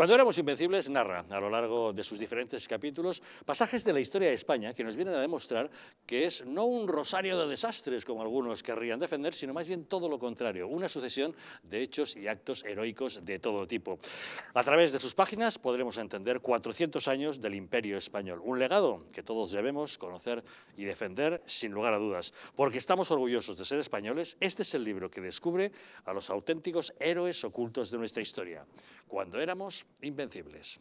Cuando éramos invencibles narra, a lo largo de sus diferentes capítulos, pasajes de la historia de España que nos vienen a demostrar que es no un rosario de desastres, como algunos querrían defender, sino más bien todo lo contrario, una sucesión de hechos y actos heroicos de todo tipo. A través de sus páginas podremos entender 400 años del Imperio Español, un legado que todos debemos conocer y defender sin lugar a dudas, porque estamos orgullosos de ser españoles, este es el libro que descubre a los auténticos héroes ocultos de nuestra historia cuando éramos invencibles.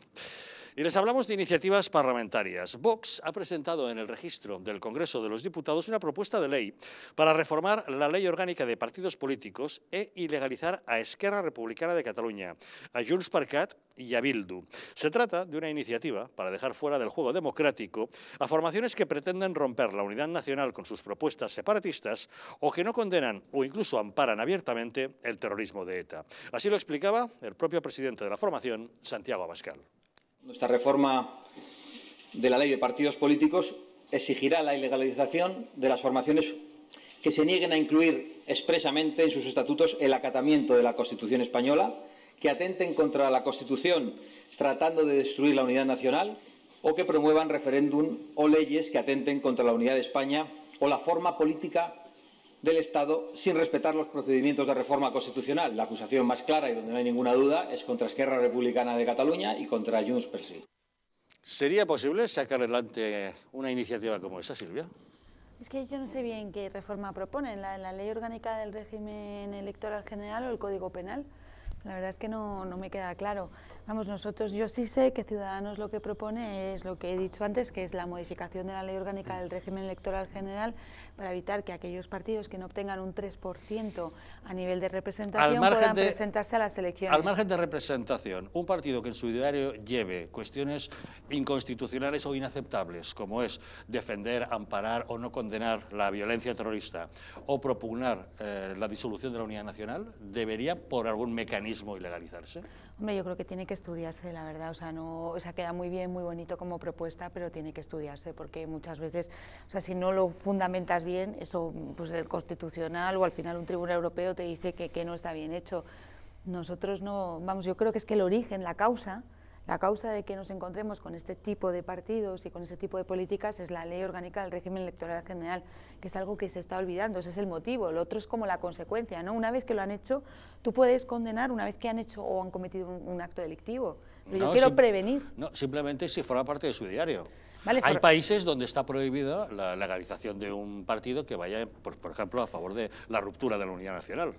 Y les hablamos de iniciativas parlamentarias. Vox ha presentado en el registro del Congreso de los Diputados una propuesta de ley para reformar la ley orgánica de partidos políticos e ilegalizar a Esquerra Republicana de Cataluña, a jules Parcat y a Bildu. Se trata de una iniciativa para dejar fuera del juego democrático a formaciones que pretenden romper la unidad nacional con sus propuestas separatistas o que no condenan o incluso amparan abiertamente el terrorismo de ETA. Así lo explicaba el propio presidente de la formación, Santiago Abascal. Nuestra reforma de la ley de partidos políticos exigirá la ilegalización de las formaciones que se nieguen a incluir expresamente en sus estatutos el acatamiento de la Constitución española, que atenten contra la Constitución tratando de destruir la unidad nacional o que promuevan referéndum o leyes que atenten contra la unidad de España o la forma política del Estado sin respetar los procedimientos de reforma constitucional. La acusación más clara y donde no hay ninguna duda es contra Esquerra Republicana de Cataluña y contra Junts per sí. ¿Sería posible sacar adelante una iniciativa como esa, Silvia? Es que yo no sé bien qué reforma propone... la ley orgánica del régimen electoral general o el Código Penal. La verdad es que no, no, me queda claro. Vamos, nosotros, yo sí sé que Ciudadanos lo que propone es lo que he dicho antes, que es la modificación de la ley orgánica del régimen electoral general para evitar que aquellos partidos que no obtengan un 3% a nivel de representación puedan presentarse a las elecciones. Al margen de representación, un partido que en su ideario lleve cuestiones inconstitucionales o inaceptables, como es defender, amparar o no condenar la violencia terrorista o propugnar eh, la disolución de la unidad nacional, debería, por algún mecanismo, y legalizarse? Hombre, yo creo que tiene que estudiarse, la verdad. O sea, no, o sea, queda muy bien, muy bonito como propuesta, pero tiene que estudiarse, porque muchas veces, o sea, si no lo fundamentas bien, eso, pues el constitucional o al final un tribunal europeo te dice que, que no está bien hecho. Nosotros no, vamos, yo creo que es que el origen, la causa, la causa de que nos encontremos con este tipo de partidos y con este tipo de políticas es la ley orgánica del régimen electoral general, que es algo que se está olvidando, ese es el motivo, lo otro es como la consecuencia, ¿no? Una vez que lo han hecho, tú puedes condenar una vez que han hecho o han cometido un, acto delictivo, pero yo quiero prevenir. No, simplemente si forma parte de su diario. Hay países donde está prohibida la legalización de un partido que vaya, por, por ejemplo, a favor de la ruptura de la unidad nacional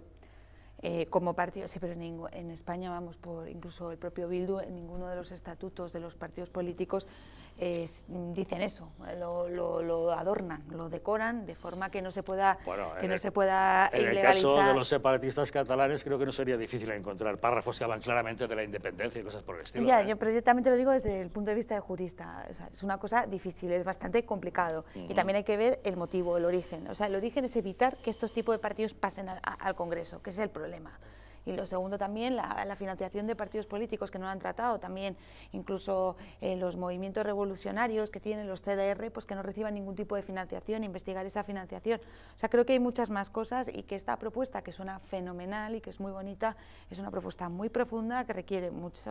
eh, como partido, sí, pero en, España, vamos, por incluso el propio Bildu, en ninguno de los estatutos de los partidos políticos dicen eso, eh, lo, adornan, lo decoran de forma que no se pueda que no se pueda En el caso de los separatistas catalanes creo que no sería difícil encontrar párrafos que hablan claramente de la independencia y cosas por el estilo. ¿eh? yo, pero también te lo digo desde el punto de vista de jurista, es una cosa difícil, es bastante complicado y también hay que ver el motivo, el origen, o sea, el origen es evitar que estos tipos de partidos pasen al Congreso, que es el problema. Y lo segundo también, la, la, financiación de partidos políticos que no lo han tratado, también incluso eh, los movimientos revolucionarios que tienen los CDR, pues que no reciban ningún tipo de financiación, investigar esa financiación. O sea, creo que hay muchas más cosas y que esta propuesta, que suena fenomenal y que es muy bonita, es una propuesta muy profunda que requiere muchos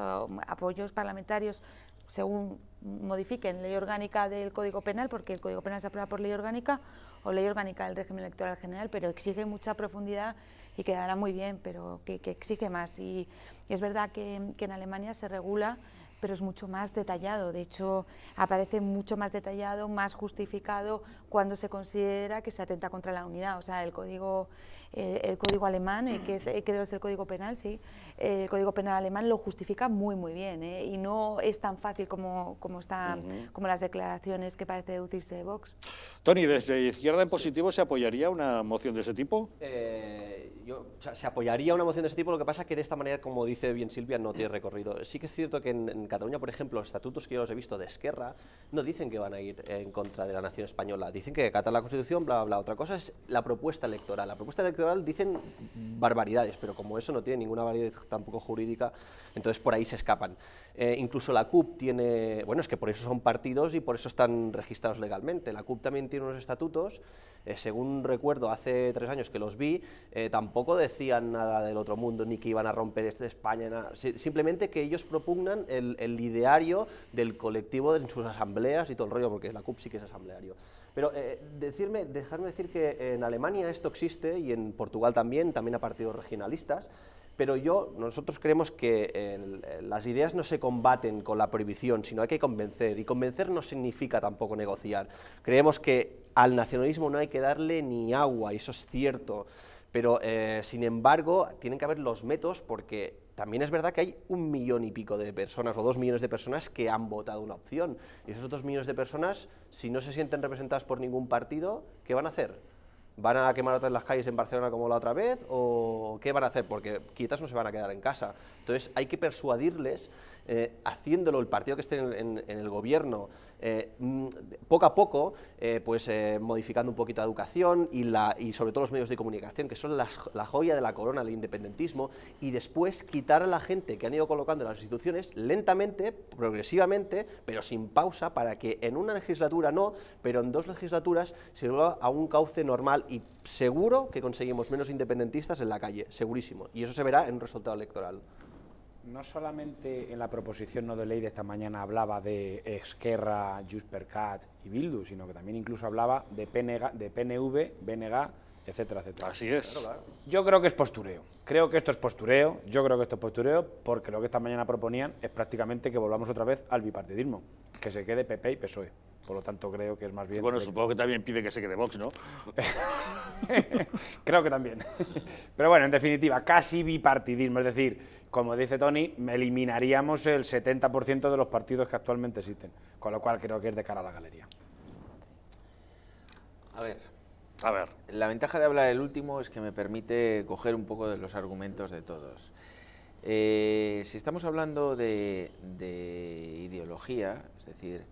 apoyos parlamentarios según modifiquen ley orgánica del Código Penal, porque el Código Penal se aprueba por ley orgánica o ley orgánica del régimen electoral general, pero exige mucha profundidad y quedará muy bien, pero que, exige más. Y, es verdad que, en Alemania se regula pero es mucho más detallado. De hecho, aparece mucho más detallado, más justificado cuando se considera que se atenta contra la unidad. O sea, el código, eh, el código alemán, eh, que es, eh, creo es el código penal, sí, el código penal alemán lo justifica muy, muy bien. y no es tan fácil como, como, están como las declaraciones que parece deducirse de Vox. Tony, ¿desde izquierda en positivo se apoyaría una moción de ese tipo? yo, se apoyaría una moción de ese tipo, lo que pasa es que de esta manera, como dice bien Silvia, no tiene recorrido. Sí que es cierto que en, Cataluña, por ejemplo, los estatutos que yo los he visto de Esquerra no dicen que van a ir en contra de la nación española, dicen que acatan la Constitución, bla, bla, bla. Otra cosa es la propuesta electoral. La propuesta electoral dicen barbaridades, pero como eso no tiene ninguna validez tampoco jurídica, entonces por ahí se escapan. Eh, incluso la CUP tiene, bueno, es que por eso son partidos y por eso están registrados legalmente. La CUP también tiene unos estatutos, eh, según recuerdo hace tres años que los vi, eh, tampoco decían nada del otro mundo, ni que iban a romper este España, simplemente que ellos propugnan el, ideario del colectivo en sus asambleas y todo el rollo, porque la CUP sí que es asambleario. Pero eh, decirme, dejarme decir que en Alemania esto existe y en Portugal también, también a partidos regionalistas, pero yo, nosotros creemos que eh, las ideas no se combaten con la prohibición, sino hay que convencer, y convencer no significa tampoco negociar. Creemos que al nacionalismo no hay que darle ni agua, y eso es cierto, pero eh, sin embargo tienen que haber los métodos porque también es verdad que hay un millón y pico de personas o dos millones de personas que han votado una opción, y esos dos millones de personas, si no se sienten representadas por ningún partido, ¿qué van a hacer? ¿Van a quemar otras las calles en Barcelona como la otra vez? ¿O qué van a hacer? Porque quizás no se van a quedar en casa. Entonces hay que persuadirles, eh, haciéndolo el partido que esté en, el gobierno, eh, mm, poco a poco, eh, pues modificando un poquito la educación y, sobre todo los medios de comunicación, que son la joya de la corona del independentismo, y después quitar a la gente que han ido colocando en las instituciones lentamente, progresivamente, pero sin pausa, para que en una legislatura no, pero en dos legislaturas se vuelva a un cauce normal y seguro que conseguimos menos independentistas en la calle, segurísimo. Y eso se verá en un resultado electoral no solamente en la proposición no de ley de esta mañana hablaba de Esquerra, Juspercat y Bildu, sino que también incluso hablaba de, PNG, de PNV, BNG, etcétera, etcétera. Así es. Yo creo que es postureo. Creo que esto es postureo, yo creo que esto es postureo, porque lo que esta mañana proponían es prácticamente que volvamos otra vez al bipartidismo, que se quede PP y PSOE. Por lo tanto, creo que es más bien... Bueno, supongo que también pide que se quede Vox, ¿no? creo que también. Pero bueno, en definitiva, casi bipartidismo, es decir como dice Tony, eliminaríamos el 70% de los partidos que actualmente existen, con lo cual creo que es de cara a la galería. A ver, a ver. La ventaja de hablar el último es que me permite coger un poco de los argumentos de todos. Eh, si estamos hablando de ideología, es decir,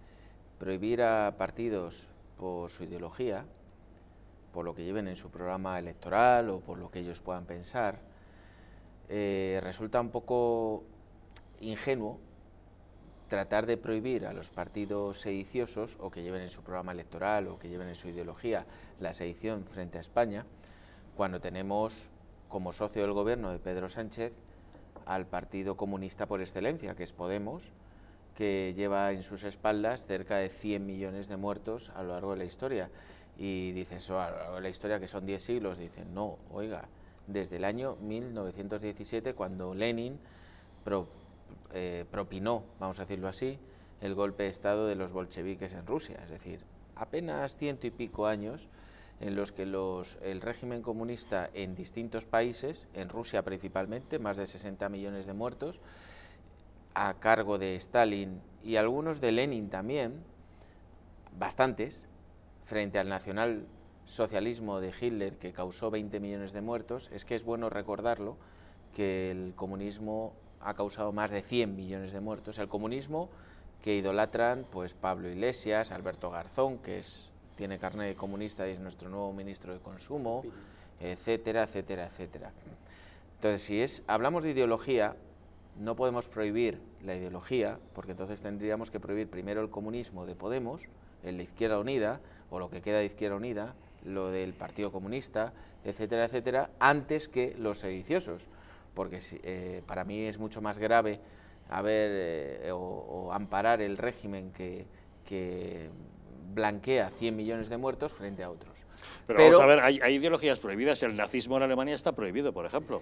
prohibir a partidos por su ideología, por lo que lleven en su programa electoral o por lo que ellos puedan pensar, eh, resulta un poco ingenuo tratar de prohibir a los partidos sediciosos o que lleven en su programa electoral o que lleven en su ideología la sedición frente a España, cuando tenemos como socio del gobierno de Pedro Sánchez al Partido Comunista por excelencia, que es Podemos, que lleva en sus espaldas cerca de 100 millones de muertos a lo largo de la historia. Y dices, eso a lo largo de la historia, que son 10 siglos, dicen, no, oiga, desde el año 1917, cuando Lenin eh, propinó, vamos a decirlo así, el golpe de Estado de los bolcheviques en Rusia. Es decir, apenas ciento y pico años en los que los, el régimen comunista en distintos países, en Rusia principalmente, más de 60 millones de muertos, a cargo de Stalin y algunos de Lenin también, bastantes, frente al nacional socialismo de Hitler que causó 20 millones de muertos, es que es bueno recordarlo, que el comunismo ha causado más de 100 millones de muertos. El comunismo que idolatran pues Pablo Iglesias, Alberto Garzón, que es, tiene carne de comunista y es nuestro nuevo ministro de Consumo, etcétera, etcétera, etcétera. Entonces, si es, hablamos de ideología, no podemos prohibir la ideología, porque entonces tendríamos que prohibir primero el comunismo de Podemos, el de Izquierda Unida, o lo que queda de Izquierda Unida, lo del Partido Comunista, etcétera, etcétera, antes que los sediciosos, porque eh, para mí es mucho más grave haber eh, o, amparar el régimen que, blanquea 100 millones de muertos frente a otros. Pero, vamos a ver, hay, ideologías prohibidas, el nazismo en Alemania está prohibido, por ejemplo.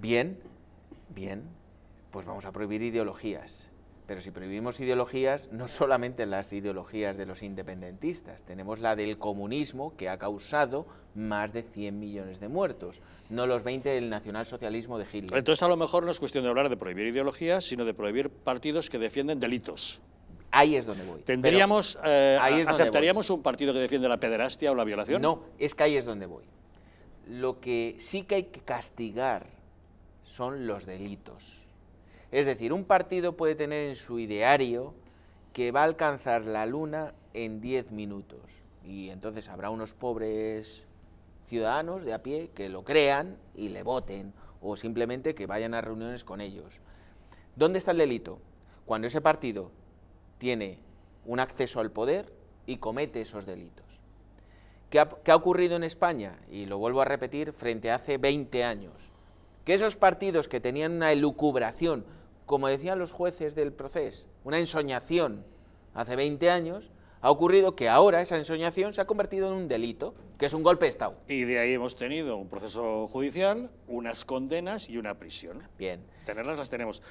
Bien, bien, pues vamos a prohibir ideologías. Pero si prohibimos ideologías, no solamente las ideologías de los independentistas, tenemos la del comunismo que ha causado más de 100 millones de muertos, no los 20 del nacionalsocialismo de Hitler. Entonces a lo mejor no es cuestión de hablar de prohibir ideologías, sino de prohibir partidos que defienden delitos. Ahí es donde voy. ¿Tendríamos, eh, ¿Aceptaríamos un partido que defiende la pederastia o la violación? No, es que ahí es donde voy. Lo que sí que hay que castigar son los delitos es decir, un partido puede tener en su ideario que va a alcanzar la luna en 10 minutos. Y entonces habrá unos pobres ciudadanos de a pie que lo crean y le voten o simplemente que vayan a reuniones con ellos. ¿Dónde está el delito? Cuando ese partido tiene un acceso al poder y comete esos delitos. ¿Qué ha, qué ha ocurrido en España? Y lo vuelvo a repetir, frente a hace 20 años. Que esos partidos que tenían una elucubración como decían los jueces del proceso, una ensoñación hace 20 años, ha ocurrido que ahora esa ensoñación se ha convertido en un delito, que es un golpe de Estado. Y de ahí hemos tenido un proceso judicial, unas condenas y una prisión. Bien. Tenerlas las tenemos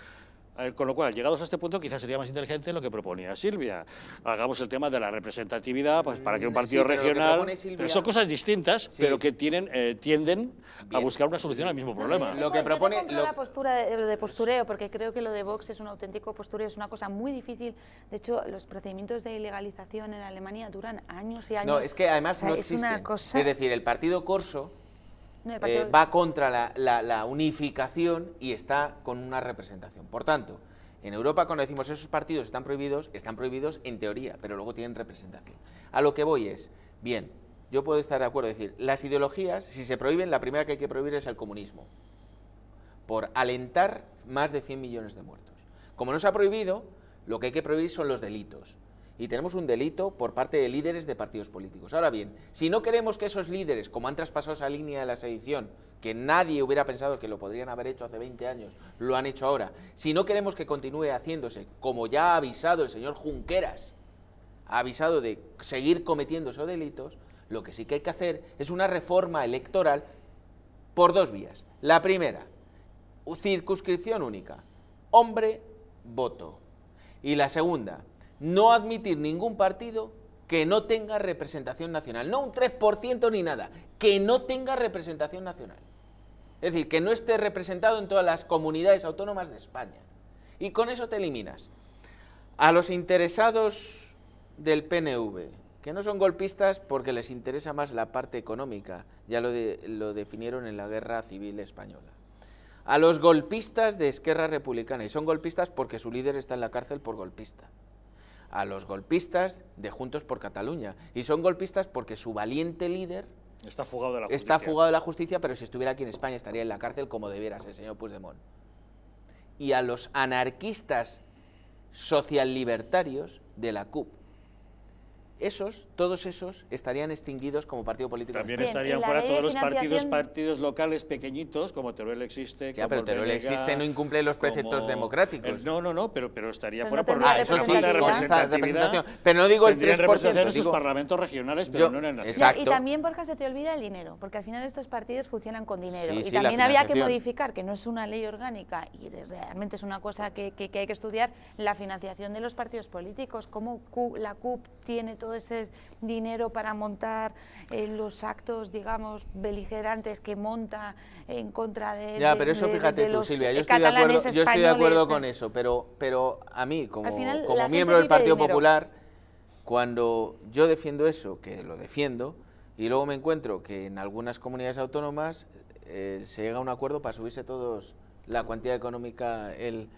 con lo cual, llegados a este punto, quizás sería más inteligente lo que proponía Silvia. Hagamos el tema de la representatividad pues, para que un mm, partido regional... Son cosas distintas, pero que tienen, eh, tienden a buscar una solución al mismo problema. lo que propone... Lo... la postura de, de, postureo, porque creo que lo de Vox es un auténtico postureo, es una cosa muy difícil. De hecho, los procedimientos de ilegalización en Alemania duran años y años. No, es que además Es, una cosa... es decir, el partido Corso eh, va contra la, unificación y está con una representación. Por tanto, en Europa cuando decimos esos partidos están prohibidos, están prohibidos en teoría, pero luego tienen representación. A lo que voy es, bien, yo puedo estar de acuerdo, decir, las ideologías, si se prohíben, la primera que hay que prohibir es el comunismo, por alentar más de 100 millones de muertos. Como no se ha prohibido, lo que hay que prohibir son los delitos y tenemos un delito por parte de líderes de partidos políticos. Ahora bien, si no queremos que esos líderes, como han traspasado esa línea de la sedición, que nadie hubiera pensado que lo podrían haber hecho hace 20 años, lo han hecho ahora, si no queremos que continúe haciéndose, como ya ha avisado el señor Junqueras, ha avisado de seguir cometiendo esos delitos, lo que sí que hay que hacer es una reforma electoral por dos vías. La primera, circunscripción única, hombre, voto. Y la segunda, no admitir ningún partido que no tenga representación nacional. No un 3% ni nada, que no tenga representación nacional. Es decir, que no esté representado en todas las comunidades autónomas de España. Y con eso te eliminas a los interesados del PNV, que no son golpistas porque les interesa más la parte económica, ya lo, definieron en la Guerra Civil Española a los golpistas de Esquerra Republicana. Y son golpistas porque su líder está en la cárcel por golpista a los golpistas de Juntos por Cataluña. Y son golpistas porque su valiente líder... Está fugado de la justicia. Está fugado de la justicia, pero si estuviera aquí en España estaría en la cárcel como debiera ser, señor Puigdemont. Y a los anarquistas libertarios de la CUP, esos, todos esos, estarían extinguidos como partido político. También estarían fuera todos los partidos partidos locales pequeñitos, como Teruel existe. Ya, pero Teruel existe, no incumple los preceptos democráticos. no, no, no, pero, pero estaría fuera por la ah, eso sí, Pero no digo el 3%. representación en sus parlamentos regionales, pero no en el nacional. Exacto. Y, también, Borja, se te olvida el dinero, porque al final estos partidos funcionan con dinero. y también había que modificar, que no es una ley orgánica y realmente es una cosa que, que, que hay que estudiar, la financiación de los partidos políticos, cómo la CUP tiene todo todo ese dinero para montar eh, los actos, digamos, beligerantes que monta en contra de. Ya, pero eso fíjate tú, Silvia, yo estoy de acuerdo, yo estoy de acuerdo con eso, pero, pero a mí, como, como miembro del Partido Popular, cuando yo defiendo eso, que lo defiendo, y luego me encuentro que en algunas comunidades autónomas eh, se llega a un acuerdo para subirse todos la cuantía económica, el,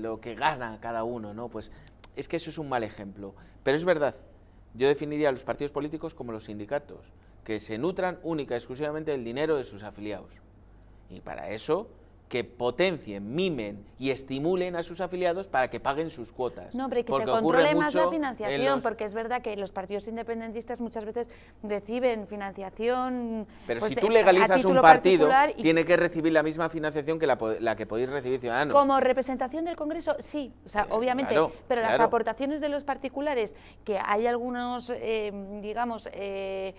lo que gana cada uno, ¿no? Pues es que eso es un mal ejemplo. Pero es verdad, yo definiría a los partidos políticos como los sindicatos, que se nutran única y exclusivamente del dinero de sus afiliados. Y para eso que potencien, mimen y estimulen a sus afiliados para que paguen sus cuotas. No, pero que se controle más la financiación, porque es verdad que los partidos independentistas muchas veces reciben financiación. Pero pues, si eh, tú legalizas un partido, tiene que recibir la misma financiación que la, que podéis recibir ciudadanos. Como representación del Congreso, sí, o sea, obviamente, pero las aportaciones de los particulares, que hay algunos, eh, digamos, eh,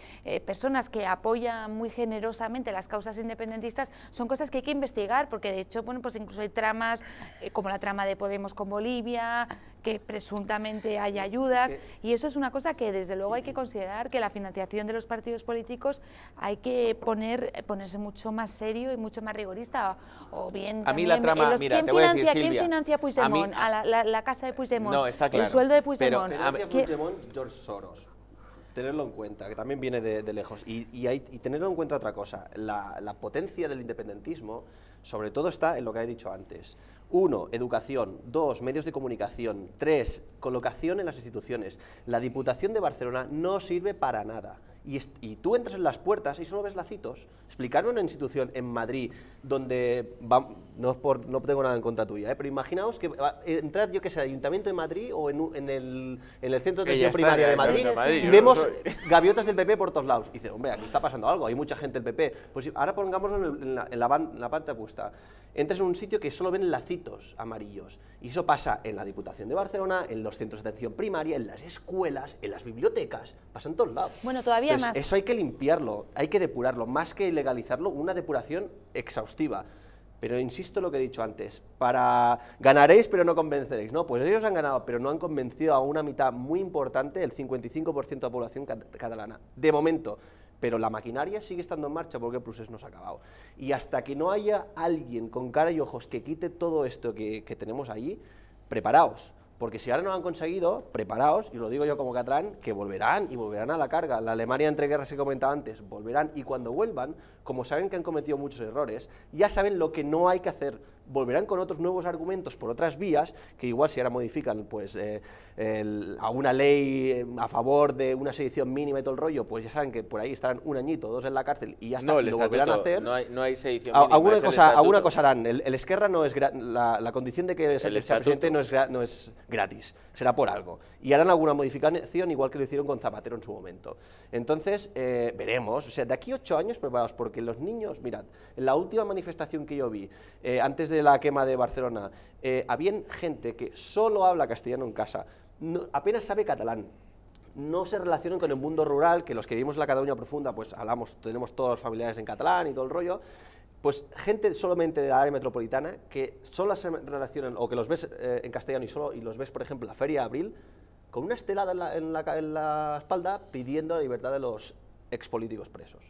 personas que apoyan muy generosamente las causas independentistas, son cosas que hay que investigar, porque que de hecho, bueno, pues incluso hay tramas, eh, como la trama de Podemos con Bolivia, que presuntamente hay ayudas, y eso es una cosa que desde luego hay que considerar, que la financiación de los partidos políticos hay que poner, ponerse mucho más serio y mucho más rigorista, o, bien... A mí la trama, eh, mira, te voy a decir, ¿Quién financia A, la, casa de Puigdemont, el sueldo de Puigdemont. George Soros tenerlo en cuenta, que también viene de, lejos, y, hay, tenerlo en cuenta otra cosa, la potencia del independentismo sobre todo está en lo que he dicho antes. Uno, educación. Dos, medios de comunicación. Tres, colocación en las instituciones. La Diputación de Barcelona no sirve para nada. Y, tú entras en las puertas y solo ves lacitos. ...explicarme una institución en Madrid donde no, no tengo nada en contra tuya, ¿eh? pero imaginaos que entrad, yo que sé, el Ayuntamiento de Madrid o en, el, Centro de Atención Primaria de Madrid, y vemos gaviotas del PP por todos lados. Y dice, hombre, aquí está pasando algo, hay mucha gente del PP. Pues ahora pongámoslo en, la, parte opuesta. Entras en un sitio que solo ven lacitos amarillos. Y eso pasa en la Diputación de Barcelona, en los centros de atención primaria, en las escuelas, en las bibliotecas, pasa en todos lados. Bueno, todavía más. Eso hay que limpiarlo, hay que depurarlo, más que legalizarlo, una depuración exhaustiva pero insisto lo que he dicho antes, para ganaréis pero no convenceréis, ¿no? Pues ellos han ganado, pero no han convencido a una mitad muy importante, el 55% de la población catalana, de momento. Pero la maquinaria sigue estando en marcha porque el proceso no se ha acabado. Y hasta que no haya alguien con cara y ojos que quite todo esto que, que tenemos allí, preparaos. Porque si ahora no han conseguido, preparaos, y lo digo yo como Catrán, que volverán y volverán a la carga. La Alemania entre guerras se comentaba antes, volverán y cuando vuelvan, como saben que han cometido muchos errores, ya saben lo que no hay que hacer volverán con otros nuevos argumentos por otras vías, que igual si ahora modifican pues, eh, el, ley eh, a favor de una sedición mínima y todo el rollo, pues ya saben que por ahí estarán un añito, dos en la cárcel y ya está, no, volverán a No hay, no hay sedición mínima. Alguna cosa, harán. El, Esquerra no es la, condición de que el sea no es, no es gratis, será por algo. Y harán alguna modificación igual que lo hicieron con Zapatero en su momento. Entonces, eh, veremos. O sea, de aquí ocho años preparados, porque los niños, mirad, en la última manifestación que yo vi, eh, antes de de la quema de Barcelona, eh, había gente que solo habla castellano en casa, apenas sabe catalán, no se relacionan con el mundo rural, que los que vivimos en la Cataluña profunda, pues hablamos, tenemos todos los familiares en catalán y todo el rollo, pues gente solamente de área metropolitana que solo se relacionan, o que los ves eh, en castellano y solo, y los ves, por ejemplo, la Feria de Abril, con una estelada en la espalda pidiendo la libertad de los expolíticos presos.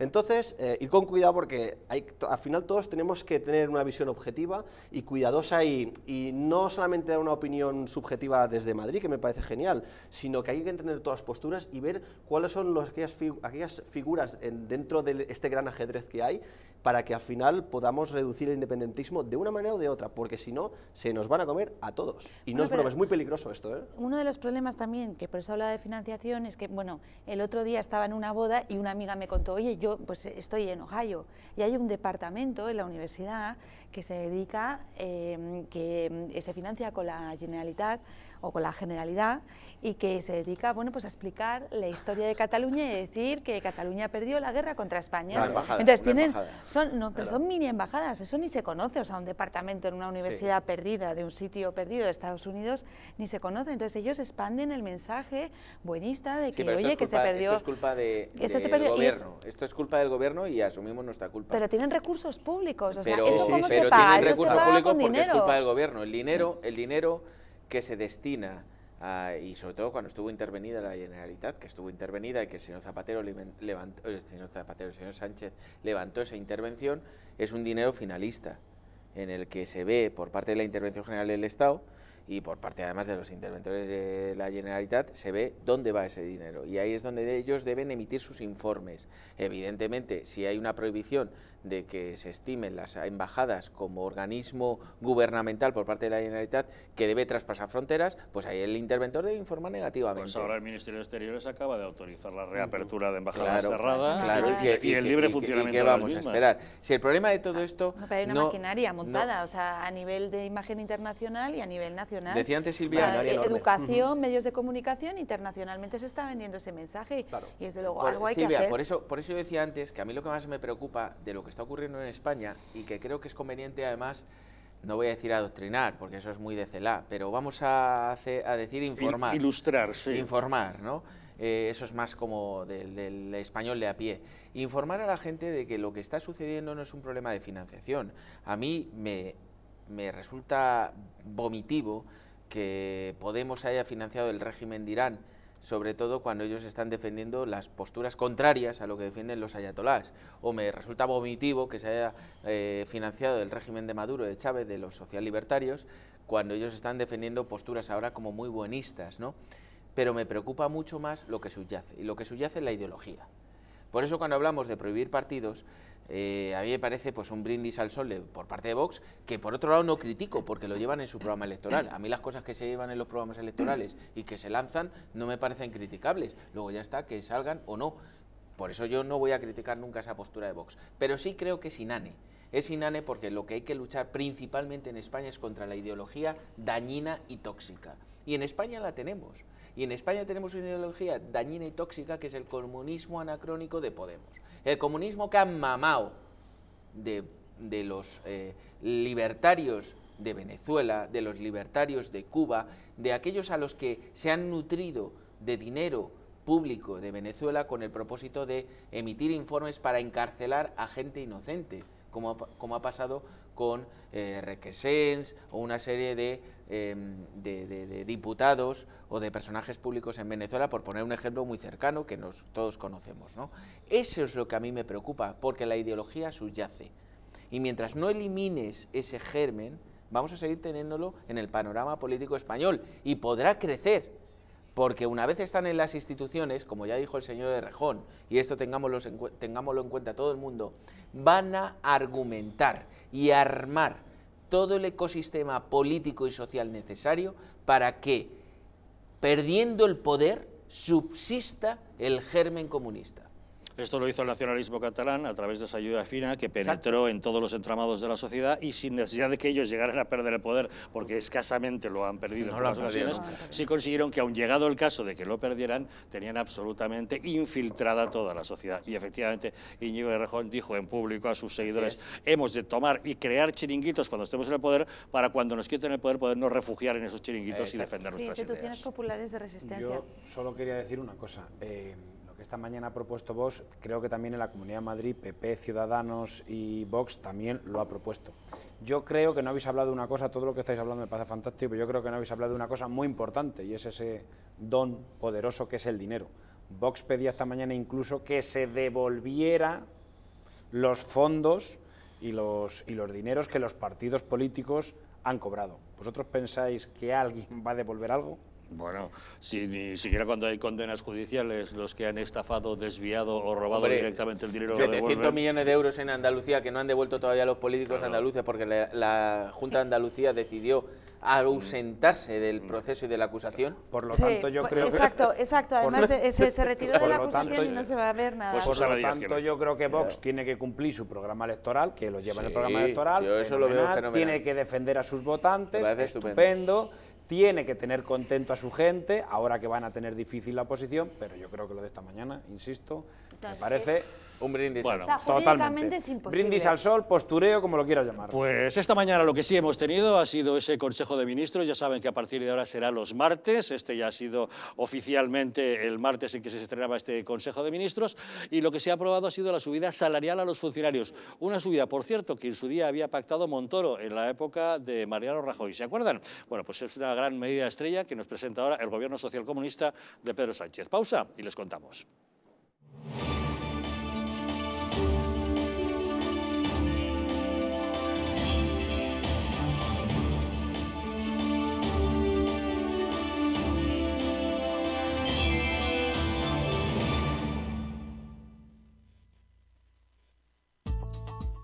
Entonces, eh, ir con cuidado porque hay, al final todos tenemos que tener una visión objetiva y cuidadosa y, y, no solamente dar una opinión subjetiva desde Madrid, que me parece genial, sino que hay que entender todas las posturas y ver cuáles son los, aquellas, figuras en, dentro de este gran ajedrez que hay para que al final podamos reducir el independentismo de una manera o de otra, porque si no, se nos van a comer a todos. Y no es broma, es muy peligroso esto. ¿eh? Uno de los problemas también, que por eso habla de financiación, es que, bueno, el otro día estaba en una boda y una amiga me contó, oye, yo pues estoy en Ohio y hay un departamento en la universidad que se dedica, eh, que mm, se financia con la Generalitat o con la Generalidad y que se dedica bueno, pues a explicar la historia de Cataluña y decir que Cataluña perdió la guerra contra España. Entonces tienen, son, pero son mini embajadas, eso ni se conoce, o sea, un departamento en una universidad perdida, de un sitio perdido de Estados Unidos, ni se conoce. Entonces ellos expanden el mensaje buenista de que, oye, que se perdió... Esto es culpa del gobierno, esto es culpa del gobierno y asumimos nuestra culpa. Pero tienen recursos públicos, o sea, pero, ¿eso tienen recursos públicos porque es culpa del gobierno. El dinero, el dinero que se destina ah, y sobre todo cuando estuvo intervenida la Generalitat, que estuvo intervenida y que el señor Zapatero, levantó, el señor Zapatero, el señor Sánchez levantó esa intervención, es un dinero finalista, en el que se ve por parte de la Intervención General del Estado y por parte además de los interventores de la Generalitat, se ve dónde va ese dinero. Y ahí es donde ellos deben emitir sus informes. Evidentemente, si hay una prohibición de que se estimen las embajadas como organismo gubernamental por parte de la Generalitat que debe traspasar fronteras, pues ahí el interventor debe informar negativamente. Pues ahora el Ministerio de Exteriores acaba de autorizar la reapertura de embajadas cerradas y, el libre funcionamiento vamos de las a esperar? Si el problema de todo esto... hay una maquinaria montada, o sea, a nivel de imagen internacional y a nivel nacional. Decía antes Silvia... educación, medios de comunicación, internacionalmente se está vendiendo ese mensaje claro. y desde luego algo hay que hacer. Por eso, por eso yo decía antes que a mí lo que más me preocupa de lo que está ocurriendo en España y que creo que es conveniente además, no voy a decir adoctrinar, porque eso es muy de celá, pero vamos a, decir informar. Ilustrar, Informar, ¿no? Eh, eso es más como del, español de a pie. Informar a la gente de que lo que está sucediendo no es un problema de financiación. A mí me, me resulta vomitivo que Podemos haya financiado el régimen de Irán sobre todo cuando ellos están defendiendo las posturas contrarias a lo que defienden los ayatolás. O me resulta vomitivo que se haya eh, financiado el régimen de Maduro, de Chávez, de los social libertarios, cuando ellos están defendiendo posturas ahora como muy buenistas, ¿no? Pero me preocupa mucho más lo que subyace, y lo que subyace es la ideología. Por eso cuando hablamos de prohibir partidos, eh, a mí me parece pues un brindis al sol por parte de Vox, que por otro lado no critico porque lo llevan en su programa electoral. A mí las cosas que se llevan en los programas electorales y que se lanzan no me parecen criticables. Luego ya está, que salgan o no. Por eso yo no voy a criticar nunca esa postura de Vox. Pero sí creo que es inane es inane porque lo que hay que luchar principalmente en España es contra la ideología dañina y tóxica. Y en España la tenemos. Y en España tenemos una ideología dañina y tóxica que es el comunismo anacrónico de Podemos. El comunismo que han mamado de, los eh, libertarios de Venezuela, de los libertarios de Cuba, de aquellos a los que se han nutrido de dinero público de Venezuela con el propósito de emitir informes para encarcelar a gente inocente como ha, como ha pasado con eh, Requesens o una serie em, de, de, diputados o de personajes públicos en Venezuela, por poner un ejemplo muy cercano que nos, todos conocemos. ¿no? Eso es lo que a mí me preocupa, porque la ideología subyace. Y mientras no elimines ese germen, vamos a seguir teniéndolo en el panorama político español y podrá crecer porque una vez están en las instituciones, como ya dijo el señor Errejón, y esto tengámoslo en, tengámoslo en cuenta todo el mundo, van a argumentar y armar todo el ecosistema político y social necesario para que, perdiendo el poder, subsista el germen comunista. Esto lo hizo el nacionalismo catalán a través de esa ayuda fina que penetró en todos los entramados de la sociedad y sin necesidad de que ellos llegaran a perder el poder, porque escasamente lo han perdido en las ocasiones, sí consiguieron que, aun llegado el caso de que lo perdieran, tenían absolutamente infiltrada toda la sociedad. Y efectivamente, Íñigo de Rejón dijo en público a sus seguidores, hemos de tomar y crear chiringuitos cuando estemos en el poder para cuando nos quiten el poder podernos refugiar en esos chiringuitos y defender sí, nuestras instituciones populares de resistencia. Yo solo quería decir una cosa. Eh, que esta mañana ha propuesto Vox, creo que también en la Comunidad de Madrid, PP, Ciudadanos y Vox también lo ha propuesto. Yo creo que no habéis hablado de una cosa, todo lo que estáis hablando me parece fantástico, pero yo creo que no habéis hablado de una cosa muy importante y es ese don poderoso que es el dinero. Vox pedía esta mañana incluso que se devolviera los fondos y los, y los dineros que los partidos políticos han cobrado. ¿Vosotros pensáis que alguien va a devolver algo? Bueno, si, ni siquiera cuando hay condenas judiciales, los que han estafado, desviado o robado directamente el dinero... 700 millones de euros en Andalucía que no han devuelto todavía los políticos andaluces porque la, Junta de Andalucía decidió ausentarse del mm. proceso y de la acusación. Por lo tanto, yo pues, creo que... Exacto, Además, eh, se, retiró de la acusación y no se va a ver nada. por lo tanto, yo creo que Vox tiene que cumplir su programa electoral, que lo lleva en el programa electoral. Yo eso lo veo Tiene que defender a sus votantes, estupendo. estupendo tiene que tener contento a su gente, ahora que van a tener difícil la oposición, pero yo creo que lo de esta mañana, insisto, me parece un brindis bueno, al sol. totalmente. Brindis al sol, postureo, como lo quieras llamar. Pues esta mañana lo que sí hemos tenido ha sido ese Consejo de Ministros. Ya saben que a partir de ahora será los martes. Este ya ha sido oficialmente el martes en que se estrenaba este Consejo de Ministros. Y lo que se ha aprobado ha sido la subida salarial a los funcionarios. Una subida, por cierto, que en su día había pactado Montoro en la época de Mariano Rajoy. ¿Se acuerdan? Bueno, pues es una gran medida estrella que nos presenta ahora el gobierno socialcomunista de Pedro Sánchez. Pausa y les contamos.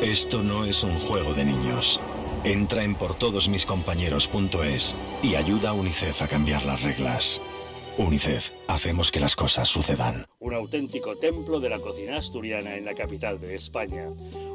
Esto no es un juego de niños. Entra en portodosmiscompañeros.es y ayuda a UNICEF a cambiar las reglas. UNICEF, hacemos que las cosas sucedan auténtico templo de la cocina asturiana en la capital de España.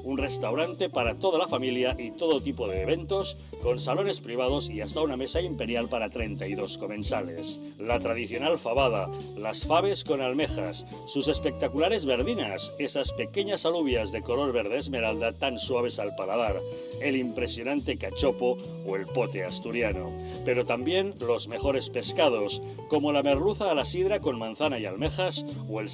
Un restaurante para toda la familia y todo tipo de eventos, con salones privados y hasta una mesa imperial para 32 comensales. La tradicional fabada, las faves con almejas, sus espectaculares verdinas, esas pequeñas alubias de color verde esmeralda tan suaves al paladar, el impresionante cachopo o el pote asturiano, pero también los mejores pescados, como la merluza a la sidra con manzana y almejas o el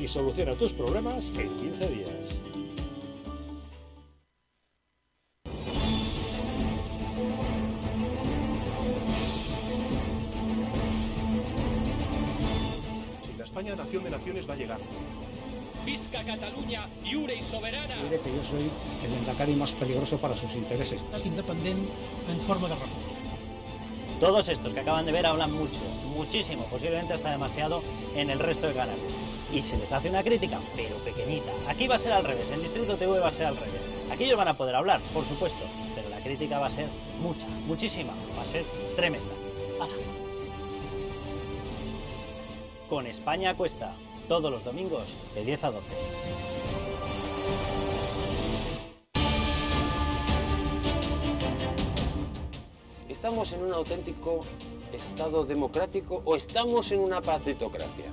y soluciona tus problemas en 15 días. Si la España, nación de naciones va a llegar. Visca Cataluña, yure y soberana. Mire que yo soy el endacari más peligroso para sus intereses. Independiente en forma de república. Todos estos que acaban de ver hablan mucho, muchísimo, posiblemente hasta demasiado en el resto de canales y se les hace una crítica, pero pequeñita. Aquí va a ser al revés, en Distrito TV va a ser al revés. Aquí ellos van a poder hablar, por supuesto, pero la crítica va a ser mucha, muchísima, va a ser tremenda. Ah. Con España cuesta, todos los domingos de 10 a 12. ¿Estamos en un auténtico Estado democrático o estamos en una patitocracia?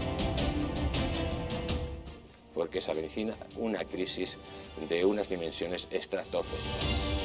porque se avecina una crisis de unas dimensiones estratosféricas.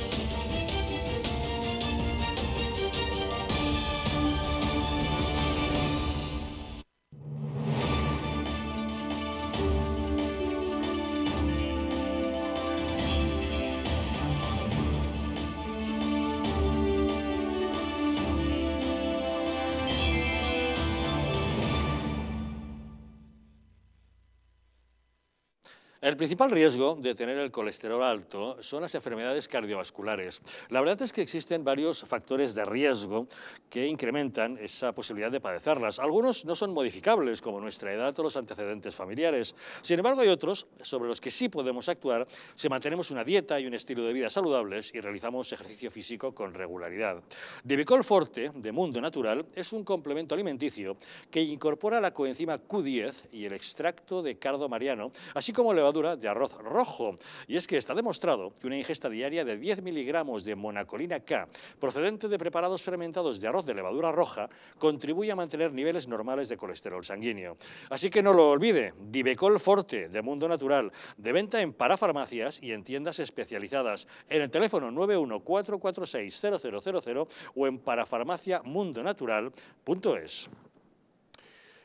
El principal riesgo de tener el colesterol alto son las enfermedades cardiovasculares. La verdad es que existen varios factores de riesgo que incrementan esa posibilidad de padecerlas. Algunos no son modificables, como nuestra edad o los antecedentes familiares. Sin embargo, hay otros sobre los que sí podemos actuar si mantenemos una dieta y un estilo de vida saludables y realizamos ejercicio físico con regularidad. Bicol Forte, de Mundo Natural, es un complemento alimenticio que incorpora la coenzima Q10 y el extracto de cardo mariano, así como levadura de arroz rojo. Y es que está demostrado que una ingesta diaria de 10 miligramos de monacolina K, procedente de preparados fermentados de arroz de levadura roja, contribuye a mantener niveles normales de colesterol sanguíneo. Así que no lo olvide, Divecol Forte, de Mundo Natural, de venta en parafarmacias y en tiendas especializadas, en el teléfono 914460000 o en parafarmaciamundonatural.es.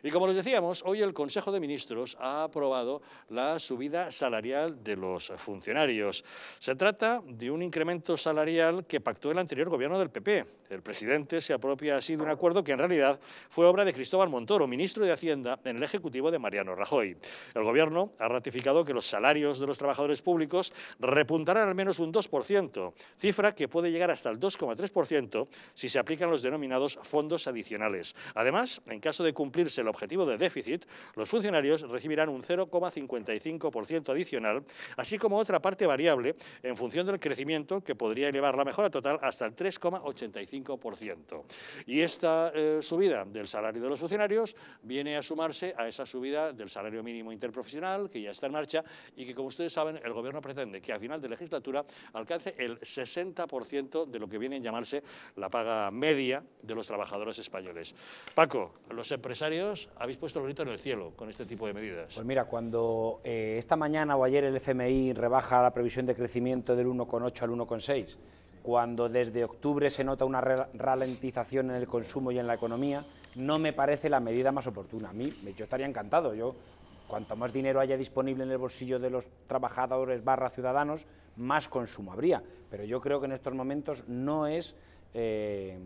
Y como les decíamos, hoy el Consejo de Ministros ha aprobado la subida salarial de los funcionarios. Se trata de un incremento salarial que pactó el anterior gobierno del PP. El presidente se apropia así de un acuerdo que en realidad fue obra de Cristóbal Montoro, ministro de Hacienda en el Ejecutivo de Mariano Rajoy. El gobierno ha ratificado que los salarios de los trabajadores públicos repuntarán al menos un 2%, cifra que puede llegar hasta el 2,3% si se aplican los denominados fondos adicionales. Además, en caso de cumplirse objetivo de déficit, los funcionarios recibirán un 0,55% adicional, así como otra parte variable en función del crecimiento que podría elevar la mejora total hasta el 3,85%. Y esta eh, subida del salario de los funcionarios viene a sumarse a esa subida del salario mínimo interprofesional que ya está en marcha y que, como ustedes saben, el Gobierno pretende que a final de legislatura alcance el 60% de lo que viene a llamarse la paga media de los trabajadores españoles. Paco, los empresarios habéis puesto el grito en el cielo con este tipo de medidas. Pues mira, cuando eh, esta mañana o ayer el FMI rebaja la previsión de crecimiento del 1,8 al 1,6, cuando desde octubre se nota una ralentización en el consumo y en la economía, no me parece la medida más oportuna. A mí, yo estaría encantado. Yo cuanto más dinero haya disponible en el bolsillo de los trabajadores barra ciudadanos, más consumo habría. Pero yo creo que en estos momentos no es eh,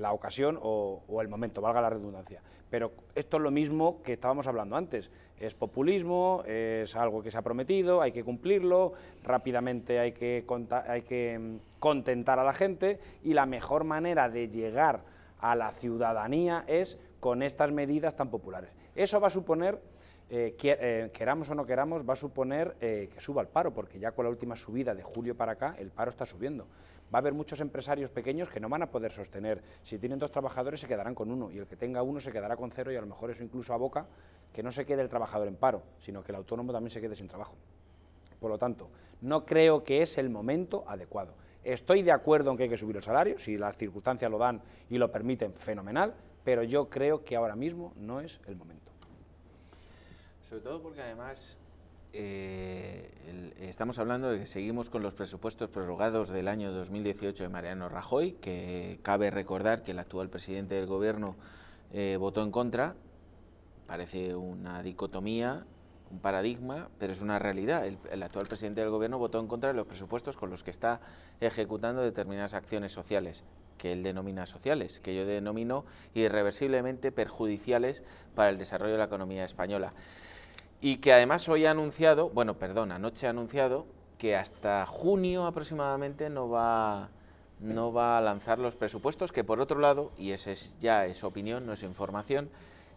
la ocasión o, el momento, valga la redundancia. Pero esto es lo mismo que estábamos hablando antes. Es populismo, es algo que se ha prometido, hay que cumplirlo, rápidamente hay que, hay que mm, contentar a la gente y la mejor manera de llegar a la ciudadanía es con estas medidas tan populares. Eso va a suponer eh, eh, queramos o no queramos, va a suponer eh, que suba el paro, porque ya con la última subida de julio para acá, el paro está subiendo va a haber muchos empresarios pequeños que no van a poder sostener. Si tienen dos trabajadores se quedarán con uno y el que tenga uno se quedará con cero y a lo mejor eso incluso aboca que no se quede el trabajador en paro, sino que el autónomo también se quede sin trabajo. Por lo tanto, no creo que es el momento adecuado. Estoy de acuerdo en que hay que subir el salario, si las circunstancias lo dan y lo permiten, fenomenal, pero yo creo que ahora mismo no es el momento. Sobre todo porque además eh, estamos hablando de que seguimos con los presupuestos prorrogados del año 2018 de Mariano Rajoy, que cabe recordar que el actual presidente del gobierno eh, votó en contra. Parece una dicotomía, un paradigma, pero es una realidad. el, actual presidente del gobierno votó en contra de los presupuestos con los que está ejecutando determinadas acciones sociales, que él denomina sociales, que yo denomino irreversiblemente perjudiciales para el desarrollo de la economía española y que además hoy ha anunciado, bueno, perdón, anoche ha anunciado que hasta junio aproximadamente no va, no va a lanzar los presupuestos, que por otro lado, y esa ya es opinión, no es información,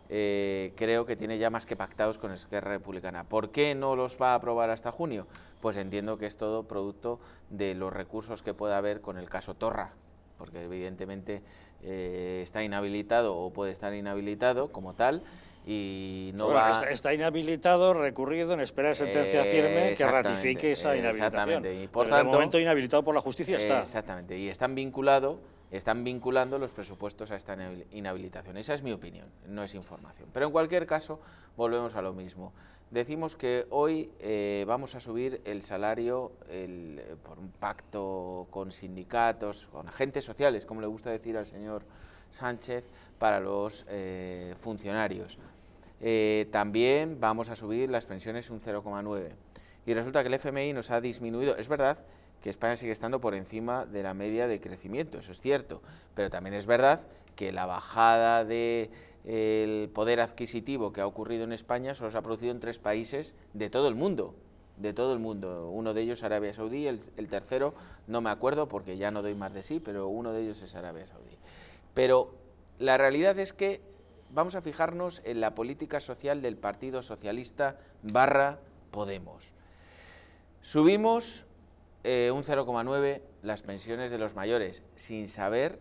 eh, creo que tiene ya más que pactados con Esquerra Republicana. ¿Por qué no los va a aprobar hasta junio? Pues entiendo que es todo producto de los recursos que pueda haber con el caso Torra, porque evidentemente eh, está inhabilitado o puede estar inhabilitado como tal, no Está, inhabilitado, recurrido, en espera de sentencia firme que ratifique esa inhabilitación. Exactamente. Y por momento inhabilitado por la justicia está. Exactamente, y están vinculado, están vinculando los presupuestos a esta inhabilitación. Esa es mi opinión, no es información. Pero en cualquier caso, volvemos a lo mismo. Decimos que hoy eh, vamos a subir el salario por un pacto con sindicatos, con agentes sociales, como le gusta decir al señor Sánchez, para los eh, funcionarios. Eh, también vamos a subir las pensiones un 0,9. Y resulta que el FMI nos ha disminuido, es verdad que España sigue estando por encima de la media de crecimiento, eso es cierto, pero también es verdad que la bajada de poder adquisitivo que ha ocurrido en España solo se ha producido en tres países de todo el mundo, de todo el mundo. Uno de ellos Arabia Saudí, el, tercero no me acuerdo porque ya no doy más de sí, pero uno de ellos es Arabia Saudí. Pero la realidad es que vamos a fijarnos en la política social del Partido Socialista barra Podemos. Subimos eh, un 0,9 las pensiones de los mayores, sin saber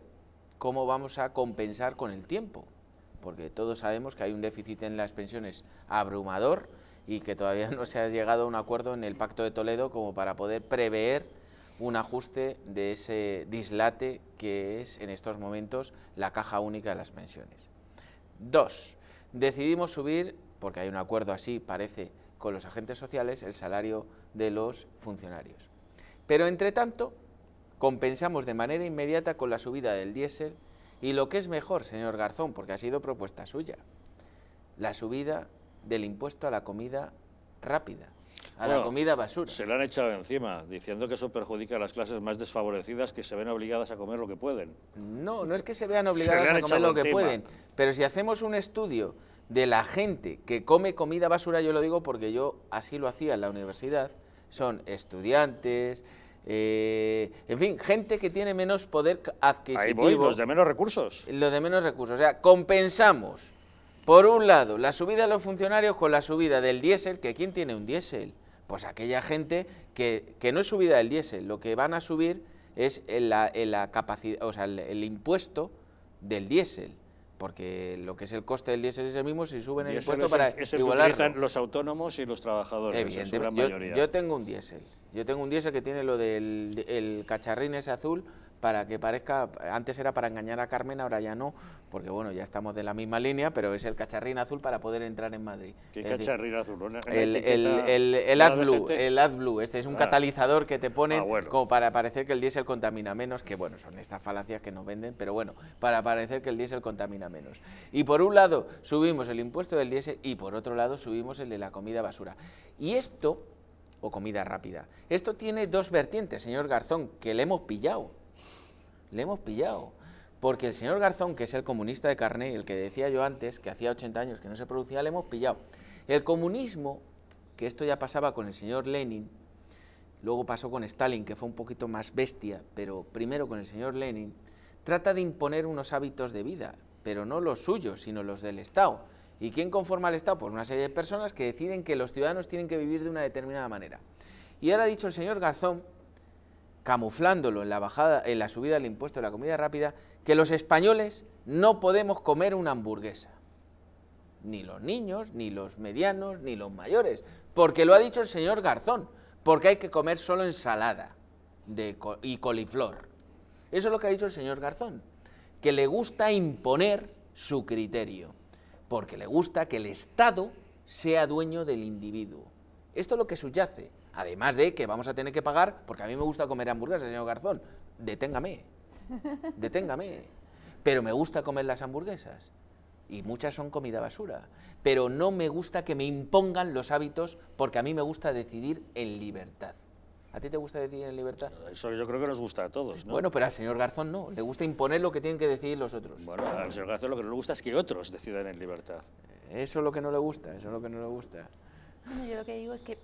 cómo vamos a compensar con el tiempo, porque todos sabemos que hay un déficit en las pensiones abrumador y que todavía no se ha llegado a un acuerdo en el Pacto de Toledo como para poder prever un ajuste de ese dislate que es en estos momentos la caja única de las pensiones. Dos, decidimos subir, porque hay un acuerdo así, parece, con los agentes sociales, el salario de los funcionarios. Pero, entre tanto, compensamos de manera inmediata con la subida del diésel y lo que es mejor, señor Garzón, porque ha sido propuesta suya, la subida del impuesto a la comida rápida a la comida basura. Se la han echado encima, diciendo que eso perjudica a las clases más desfavorecidas que se ven obligadas a comer lo que pueden. No, no es que se vean obligadas a comer lo que pueden, pero si hacemos un estudio de la gente que come comida basura, yo lo digo porque yo así lo hacía en la universidad, son estudiantes, eh, en fin, gente que tiene menos poder adquisitivo. Ahí voy, los de menos recursos. Los de menos recursos, o sea, compensamos, por un lado, la subida de los funcionarios con la subida del diésel, que ¿quién tiene un diésel? Pues aquella gente que, no es subida del diésel, lo que van a subir es la, la capacidad, o sea, el, impuesto del diésel porque lo que es el coste del diésel es el mismo si suben el impuesto para igualar. es los autónomos y los trabajadores, en su mayoría. Yo, tengo un diésel, yo tengo un diésel que tiene lo del cacharrín ese azul para que parezca, antes era para engañar a Carmen, ahora ya no, porque bueno, ya estamos de la misma línea, pero es el cacharrín azul para poder entrar en Madrid. ¿Qué cacharrín azul? El, el, este? el, AdBlue, el este es un ah. catalizador que te ah, ponen como para parecer que el diésel contamina menos, que bueno, son estas falacias que nos venden, pero bueno, para parecer que el diésel contamina menos. Y por un lado subimos el impuesto del diésel y por otro lado subimos el de la comida basura. Y esto, o comida rápida, esto tiene dos vertientes, señor Garzón, que le hemos pillado le hemos pillado. Porque el señor Garzón, que es el comunista de carné, el que decía yo antes, que hacía 80 años que no se producía, le hemos pillado. El comunismo, que esto ya pasaba con el señor Lenin, luego pasó con Stalin, que fue un poquito más bestia, pero primero con el señor Lenin, trata de imponer unos hábitos de vida, pero no los suyos, sino los del Estado. ¿Y quién conforma el Estado? Pues una serie de personas que deciden que los ciudadanos tienen que vivir de una determinada manera. Y ahora ha dicho el señor Garzón camuflándolo en la, bajada, en la subida del impuesto de la comida rápida, que los españoles no podemos comer una hamburguesa. Ni los niños, ni los medianos, ni los mayores. Porque lo ha dicho el señor Garzón. Porque hay que comer solo ensalada y coliflor. Eso es lo que ha dicho el señor Garzón. Que le gusta imponer su criterio. Porque le gusta que el Estado sea dueño del individuo. Esto es lo que subyace Además de que vamos a tener que pagar, porque a mí me gusta comer hamburguesas, señor Garzón. Deténgame, deténgame. Pero me gusta comer las hamburguesas. Y muchas son comida basura. Pero no me gusta que me impongan los hábitos, porque a mí me gusta decidir en libertad. ¿A ti te gusta decidir en libertad? Eso yo creo que nos gusta a todos, Bueno, pero al señor Garzón no. Le gusta imponer lo que tienen que decidir los otros. Bueno, al señor Garzón lo que no le gusta es que otros decidan en libertad. Eso es lo que no le gusta, eso es lo que no le gusta. yo lo que digo es que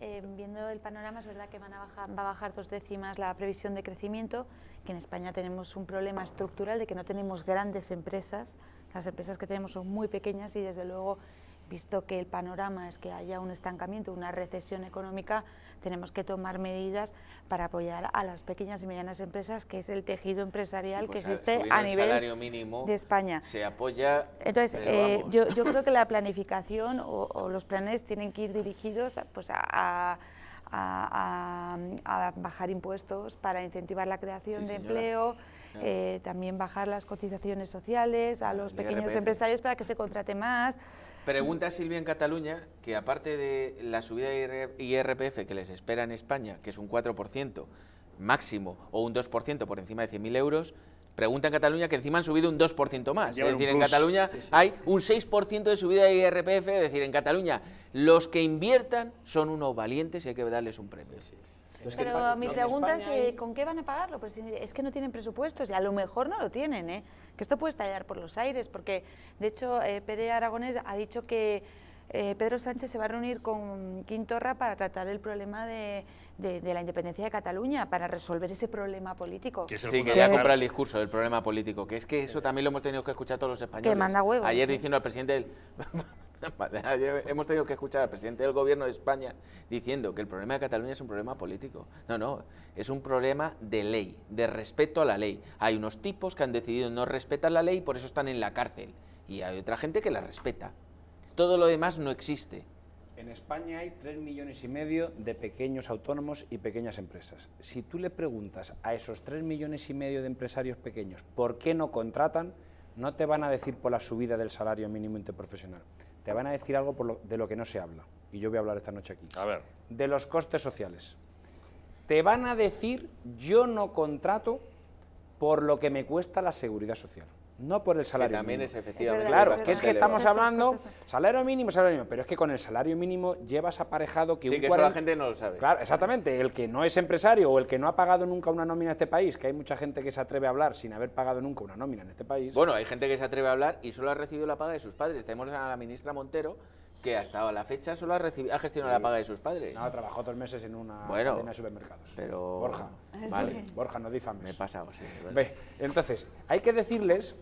eh, viendo el panorama, es verdad que a va a bajar dos décimas la previsión de crecimiento, que en España tenemos un problema estructural de que no tenemos grandes empresas, las empresas que tenemos son muy pequeñas y desde luego visto que el panorama es que haya un estancamiento, una recesión económica, tenemos que tomar medidas para apoyar a las pequeñas y medianas empresas, que es el tejido empresarial que pues, existe a, nivel de España. Se apoya. Entonces, eh, yo, creo que la planificación o, los planes tienen que ir dirigidos pues, a, bajar impuestos para incentivar la creación de empleo. Eh, también bajar las cotizaciones sociales a los pequeños empresarios para que se contrate más. Pregunta Silvia en Cataluña que aparte de la subida de IRPF que les espera en España, que es un 4% máximo o un 2% por encima de 100.000 euros, pregunta en Cataluña que encima han subido un 2% más. es decir, en Cataluña hay un 6% de subida de IRPF, es decir, en Cataluña los que inviertan son unos valientes y hay que darles un premio. Pero mi pregunta es, ¿con qué van a pagarlo? Pues, eh, es que no tienen presupuestos y a lo mejor no lo tienen, ¿eh? Que esto puede estallar por los aires, porque de hecho eh, Aragonés ha dicho que eh, Pedro Sánchez se va a reunir con Quintorra para tratar el problema de, la independencia de Cataluña, para resolver ese problema político. sí, que ya compra el discurso del problema político, que es que eso también lo hemos tenido que escuchar todos los españoles. Que manda Ayer diciendo al presidente... Hemos tenido que escuchar al presidente del gobierno de España diciendo que el problema de Cataluña es un problema político. No, no, es un problema de ley, de respeto a la ley. Hay unos tipos que han decidido no respetar la ley y por eso están en la cárcel. Y hay otra gente que la respeta. Todo lo demás no existe. En España hay 3 millones y medio de pequeños autónomos y pequeñas empresas. Si tú le preguntas a esos 3 millones y medio de empresarios pequeños por qué no contratan, no te van a decir por la subida del salario mínimo interprofesional, te van a decir algo de lo que no se habla. Y yo voy a hablar esta noche aquí. A ver. De los costes sociales. Te van a decir, yo no contrato por lo que me cuesta la seguridad social no por el salario que también es efectivamente. Claro, es que es que estamos hablando salario mínimo, salario mínimo, pero es que con el salario mínimo llevas aparejado que sí, que eso la gente no lo sabe. Claro, exactamente, el que no es empresario o el que no ha pagado nunca una nómina en este país, que hay mucha gente que se atreve a hablar sin haber pagado nunca una nómina en este país. Bueno, hay gente que se atreve a hablar y solo ha recibido la paga de sus padres. Tenemos a la ministra Montero que hasta la fecha solo ha, recibido, ha gestionado la paga de sus padres. No, trabajado dos meses en una bueno, cadena de supermercados. Pero... Borja, Borja, no difames. Me he pasado, sí. entonces, hay que decirles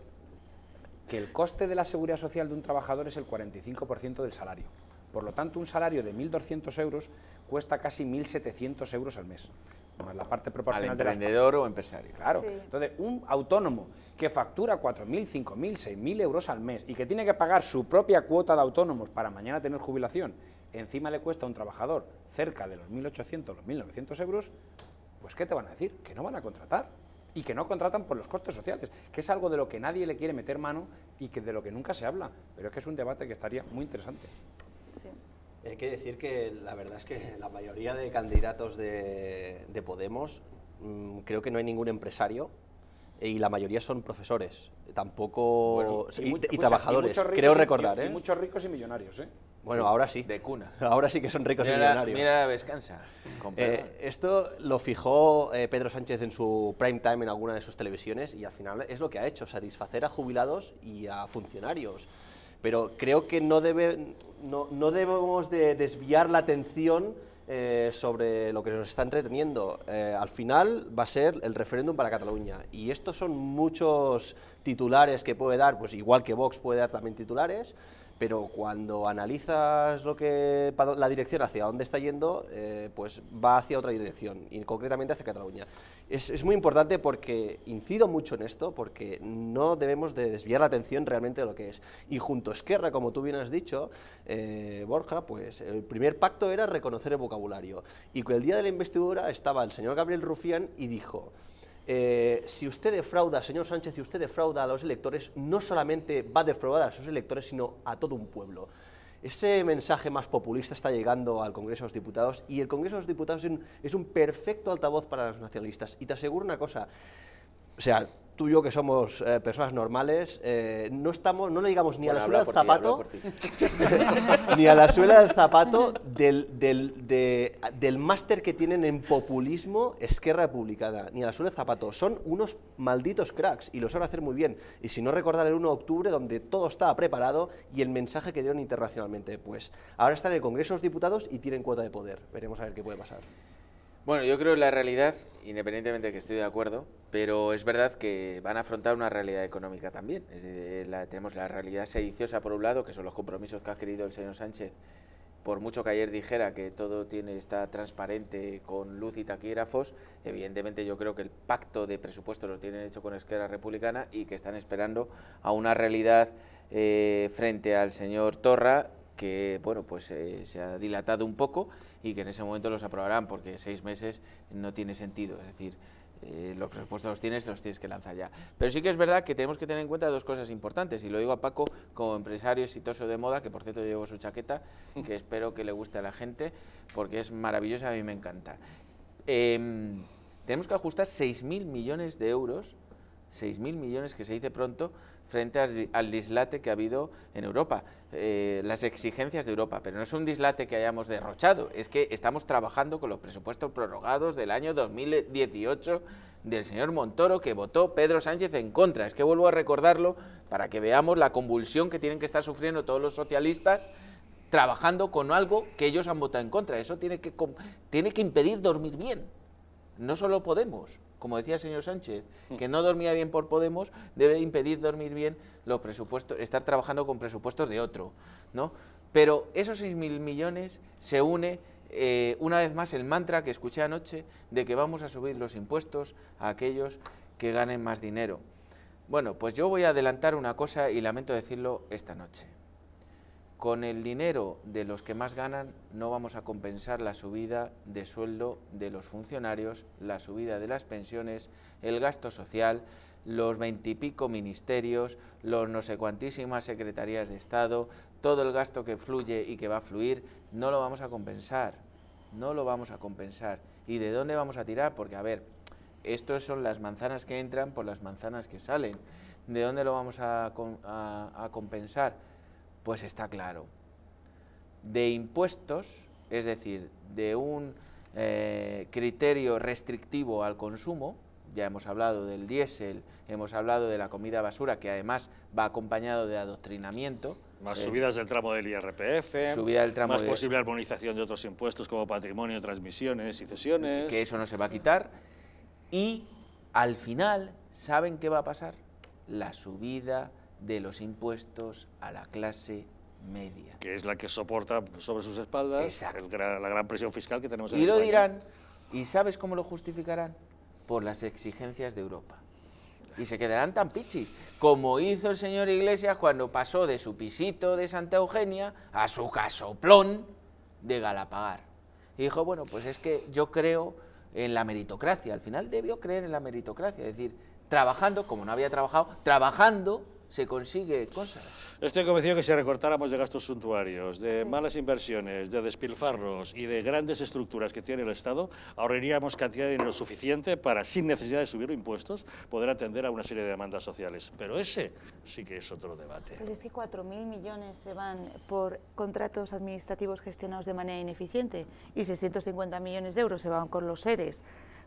que el coste de la seguridad social de un trabajador es el 45% del salario. Por lo tanto, un salario de 1.200 euros cuesta casi 1.700 euros al mes. la parte proporcional. Al emprendedor o empresario. Claro. Entonces, un autónomo que factura 4.000, 5.000, 6.000 euros al mes y que tiene que pagar su propia cuota de autónomos para mañana tener jubilación, encima le cuesta a un trabajador cerca de los 1.800, los 1.900 euros, pues ¿qué te van a decir? Que no van a contratar y que no contratan por los costes sociales, que es algo de lo que nadie le quiere meter mano y que de lo que nunca se habla, pero es que es un debate que estaría muy interesante. Hay que decir que la verdad es que la mayoría de candidatos de, Podemos, mm, creo que no hay ningún empresario y la mayoría son profesores, tampoco y, trabajadores, creo recordar. Y, ¿eh? muchos ricos y millonarios, ¿eh? Bueno, ahora sí. De cuna. Ahora sí que son ricos y millonarios. mira la descansa. Eh, esto lo fijó eh, Pedro Sánchez en su prime time en alguna de sus televisiones y al final es lo que ha hecho, satisfacer a jubilados y a funcionarios. Pero creo que no, debe, no, no debemos de desviar la atención eh, sobre lo que nos está entreteniendo. Eh, al final va a ser el referéndum para Cataluña. Y estos son muchos titulares que puede dar, pues igual que Vox puede dar también titulares pero cuando analizas lo que, la dirección hacia dónde está yendo, eh, pues va hacia otra dirección, y concretamente hacia Cataluña. Es, es, muy importante porque incido mucho en esto, porque no debemos de desviar la atención realmente de lo que es. Y junto a Esquerra, como tú bien has dicho, eh, Borja, pues el primer pacto era reconocer el vocabulario. Y que el día de la investidura estaba el señor Gabriel Rufián y dijo, eh, si usted defrauda, señor Sánchez, si usted defrauda a los electores, no solamente va a defraudar a sus electores, sino a todo un pueblo. Ese mensaje más populista está llegando al Congreso de los Diputados y el Congreso de los Diputados es un, es un perfecto altavoz para los nacionalistas. Y te aseguro una cosa, o sea, tú y yo que somos eh, personas normales, eh, no estamos, no le digamos ni a la suela del zapato, ni a la suela del zapato del, máster que tienen en populismo Esquerra Republicana, ni a la suela del zapato. Son unos malditos cracks y lo saben hacer muy bien. Y si no recordar el 1 de octubre, donde todo estaba preparado y el mensaje que dieron internacionalmente, pues ahora están en el Congreso los Diputados y tienen cuota de poder. Veremos a ver qué puede pasar. Bueno, yo creo que la realidad, independientemente de que estoy de acuerdo, pero es verdad que van a afrontar una realidad económica también. Es eh, la, tenemos la realidad sediciosa por un lado, que son los compromisos que ha adquirido el señor Sánchez, por mucho que ayer dijera que todo tiene está transparente con luz y taquígrafos, evidentemente yo creo que el pacto de presupuesto lo tienen hecho con Esquerra Republicana y que están esperando a una realidad eh, frente al señor Torra que bueno pues eh, se ha dilatado un poco y que en ese momento los aprobarán porque seis meses no tiene sentido, es decir, eh, los presupuestos los tienes, los tienes que lanzar ya. Pero sí que es verdad que tenemos que tener en cuenta dos cosas importantes, y lo digo a Paco como empresario exitoso de moda, que por cierto llevo su chaqueta, que espero que le guste a la gente, porque es maravillosa, a mí me encanta. Em, tenemos que ajustar 6.000 millones de euros 6.000 millones que se dice pronto frente al dislate que ha habido en Europa, eh, las exigencias de Europa, pero no es un dislate que hayamos derrochado, es que estamos trabajando con los presupuestos prorrogados del año 2018 del señor Montoro que votó Pedro Sánchez en contra. Es que vuelvo a recordarlo para que veamos la convulsión que tienen que estar sufriendo todos los socialistas trabajando con algo que ellos han votado en contra. Eso tiene que, tiene que impedir dormir bien. No solo Podemos como decía el señor Sánchez, mm. que no dormía bien por Podemos, debe impedir dormir bien los presupuestos, estar trabajando con presupuestos de otro, ¿no? Pero esos 6.000 millones se une eh, una vez más el mantra que escuché anoche de que vamos a subir los impuestos a aquellos que ganen más dinero. Bueno, pues yo voy a adelantar una cosa y lamento decirlo esta noche. Con el dinero de los que más ganan no vamos a compensar la subida de sueldo de los funcionarios, la subida de las pensiones, el gasto social, los veintipico ministerios, los no sé cuantísimas secretarías de Estado, todo el gasto que fluye y que va a fluir, no lo vamos a compensar, no lo vamos a compensar. ¿Y de dónde vamos a tirar? Porque, a ver, estos son las manzanas que entran por las manzanas que salen. ¿De dónde lo vamos a compensar? Pues está claro. De impuestos, es decir, de un eh, criterio restrictivo al consumo, ya hemos hablado del diésel, hemos hablado de la comida basura, que además va acompañado de adoctrinamiento. Más eh, subidas del tramo del IRPF, subida del tramo más posible armonización de otros impuestos como patrimonio, transmisiones y cesiones. Que eso no se va a quitar. Y al final, ¿saben qué va a pasar? La subida de los impuestos a la clase media. Que es la que soporta sobre sus espaldas la gran presión fiscal que tenemos en Y lo dirán, ¿y sabes cómo lo justificarán? Por las exigencias de Europa. Y se quedarán tan pichis, como hizo el señor Iglesias cuando pasó de su pisito de Santa Eugenia a su casoplón de Galapagar. Y dijo, bueno, pues es que yo creo en la meritocracia. Al final debió creer en la meritocracia, es decir, trabajando, como no había trabajado, trabajando se consigue cosas. Estoy convencido que si recortáramos de gastos suntuarios, de malas inversiones, de despilfarros y de grandes estructuras que tiene el Estado, ahorraríamos cantidad de dinero suficiente para, sin necesidad de subir impuestos, poder atender a una serie de demandas sociales. Pero ese sí que es otro debate. Pero es que 4.000 millones se van por contratos administrativos gestionados de manera ineficiente y 650 millones de euros se van con los seres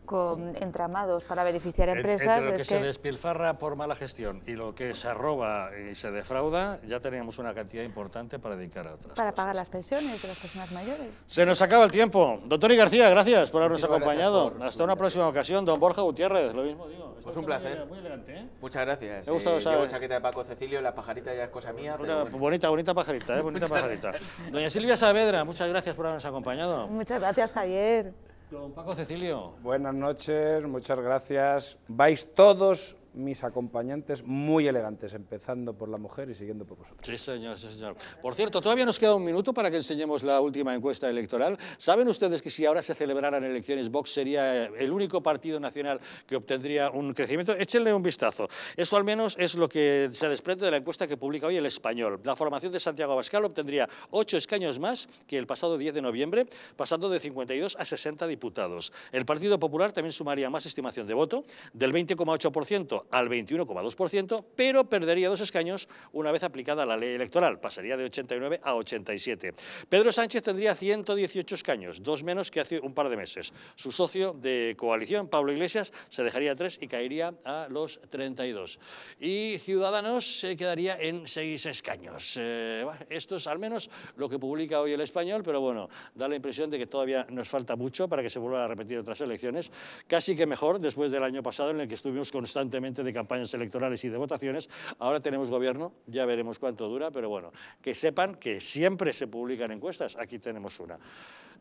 con entramados para beneficiar empresas. Entre lo que se despilfarra por mala gestión y lo que se roba y se defrauda, ya tenemos una cantidad importante para dedicar a otras Para pagar las pensiones de las personas mayores. Se nos acaba el tiempo. Doctor y García, gracias por habernos acompañado. Hasta una próxima ocasión. Don Borja Gutiérrez, lo mismo digo. Pues un placer. Muy, elegante, ¿eh? Muchas gracias. Me ha gustado, eh, chaqueta de Paco Cecilio, la pajarita ya es cosa mía. Bonita, bonita pajarita, ¿eh? bonita pajarita. Doña Silvia Saavedra, muchas gracias por habernos acompañado. Muchas gracias, Javier. Don Paco Cecilio. Buenas noches, muchas gracias. Vais todos mis acompañantes muy elegantes, empezando por la mujer y siguiendo por vosotros. Sí, señor, sí, señor. Por cierto, todavía nos queda un minuto para que enseñemos la última encuesta electoral. ¿Saben ustedes que si ahora se celebraran elecciones, Vox sería eh, el único partido nacional que obtendría un crecimiento? Échenle un vistazo. Eso al menos es lo que se desprende de la encuesta que publica hoy El Español. La formación de Santiago Abascal obtendría ocho escaños más que el pasado 10 de noviembre, pasando de 52 a 60 diputados. El Partido Popular también sumaría más estimación de voto, del 20,8% al 21,2%, pero perdería dos escaños una vez aplicada la ley electoral, pasaría de 89 a 87. Pedro Sánchez tendría 118 escaños, dos menos que hace un par de meses. Su socio de coalición, Pablo Iglesias, se dejaría tres y caería a los 32. Y Ciudadanos se quedaría en seis escaños. Eh, esto es al menos lo que publica hoy el español, pero bueno, da la impresión de que todavía nos falta mucho para que se vuelvan a repetir otras elecciones. Casi que mejor después del año pasado en el que estuvimos constantemente de campañas electorales y de votaciones. Ahora tenemos gobierno, ya veremos cuánto dura, pero bueno, que sepan que siempre se publican encuestas. Aquí tenemos una.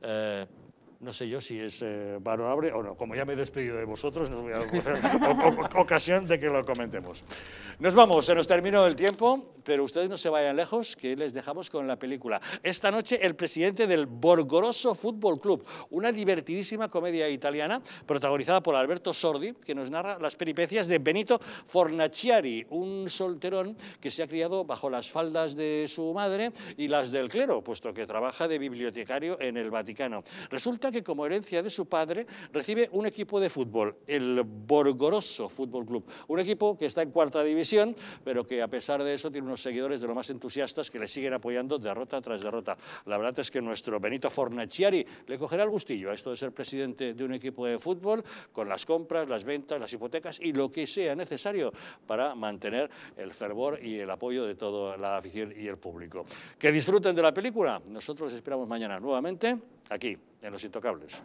Eh, no sé yo si es eh, o no. Como ya me he despedido de vosotros, nos voy a ocasión de que lo comentemos. Nos vamos, se nos terminó el tiempo, pero ustedes no se vayan lejos, que les dejamos con la película. Esta noche, el presidente del Borgoroso Fútbol Club, una divertidísima comedia italiana protagonizada por Alberto Sordi, que nos narra las peripecias de Benito Fornaciari, un solterón que se ha criado bajo las faldas de su madre y las del clero, puesto que trabaja de bibliotecario en el Vaticano. Resulta que como herencia de su padre recibe un equipo de fútbol, el Borgoroso Fútbol Club, un equipo que está en cuarta división, pero que a pesar de eso tiene unos seguidores de lo más entusiastas que le siguen apoyando derrota tras derrota. La verdad es que nuestro Benito Fornaciari le cogerá el gustillo a esto de ser presidente de un equipo de fútbol, con las compras, las ventas, las hipotecas y lo que sea necesario para mantener el fervor y el apoyo de toda la afición y el público. Que disfruten de la película. Nosotros les esperamos mañana nuevamente aquí en Los Intocables.